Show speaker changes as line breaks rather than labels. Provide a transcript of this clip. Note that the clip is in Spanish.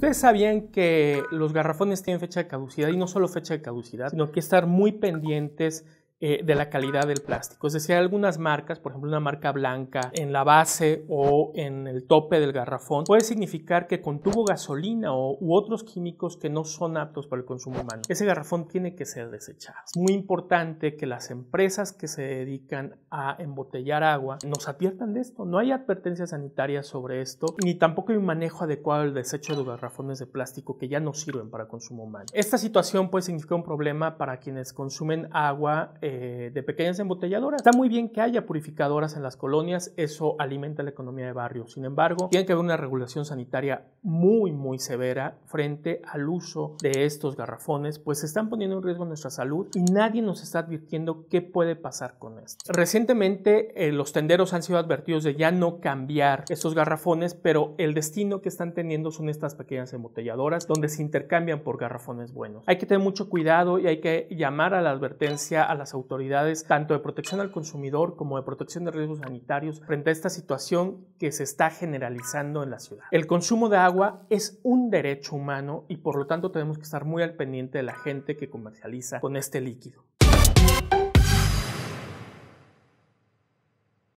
Ustedes sabían que los garrafones tienen fecha de caducidad y no solo fecha de caducidad, sino que estar muy pendientes eh, de la calidad del plástico. Es decir, algunas marcas, por ejemplo una marca blanca en la base o en el tope del garrafón, puede significar que contuvo gasolina o, u otros químicos que no son aptos para el consumo humano. Ese garrafón tiene que ser desechado. Es muy importante que las empresas que se dedican a embotellar agua nos adviertan de esto. No hay advertencias sanitarias sobre esto, ni tampoco hay un manejo adecuado del desecho de garrafones de plástico que ya no sirven para consumo humano. Esta situación puede significar un problema para quienes consumen agua. Eh, eh, de pequeñas embotelladoras. Está muy bien que haya purificadoras en las colonias, eso alimenta la economía de barrio. Sin embargo, tiene que haber una regulación sanitaria
muy, muy
severa frente al uso de estos garrafones, pues están poniendo en riesgo nuestra salud y nadie nos está advirtiendo qué puede pasar con esto. Recientemente, eh, los tenderos han sido advertidos de ya no cambiar estos garrafones, pero el destino que están teniendo son estas pequeñas embotelladoras donde se intercambian por garrafones buenos. Hay que tener mucho cuidado y hay que llamar a la advertencia a las autoridades autoridades, tanto de protección al consumidor como de protección de riesgos sanitarios, frente a esta situación que se está generalizando en la ciudad. El consumo de agua es un derecho humano y por lo tanto tenemos que estar muy al pendiente de la gente que comercializa con este líquido.